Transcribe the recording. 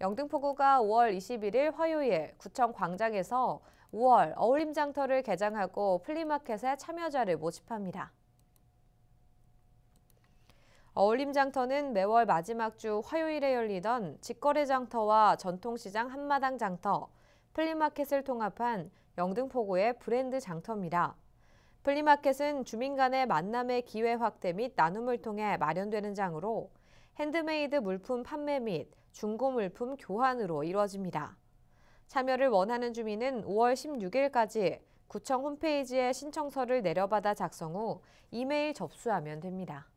영등포구가 5월 21일 화요일 구청 광장에서 5월 어울림장터를 개장하고 플리마켓에 참여자를 모집합니다. 어울림장터는 매월 마지막 주 화요일에 열리던 직거래장터와 전통시장 한마당 장터, 플리마켓을 통합한 영등포구의 브랜드 장터입니다. 플리마켓은 주민 간의 만남의 기회 확대 및 나눔을 통해 마련되는 장으로 핸드메이드 물품 판매 및 중고 물품 교환으로 이루어집니다. 참여를 원하는 주민은 5월 16일까지 구청 홈페이지에 신청서를 내려받아 작성 후 이메일 접수하면 됩니다.